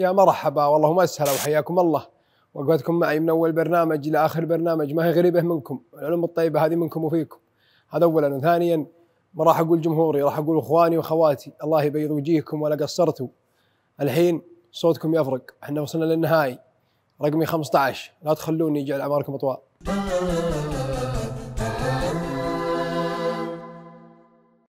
يا مرحبا والله ما اسهل وحياكم الله وقفتكم معي من اول برنامج الى اخر برنامج ما هي غريبه منكم العلوم الطيبه هذه منكم وفيكم هذا اولا وثانيا ما راح اقول جمهوري راح اقول اخواني واخواتي الله يبيض وجيهكم ولا قصرتوا الحين صوتكم يفرق احنا وصلنا للنهائي رقمي 15 لا تخلوني يجعل اعماركم اطوال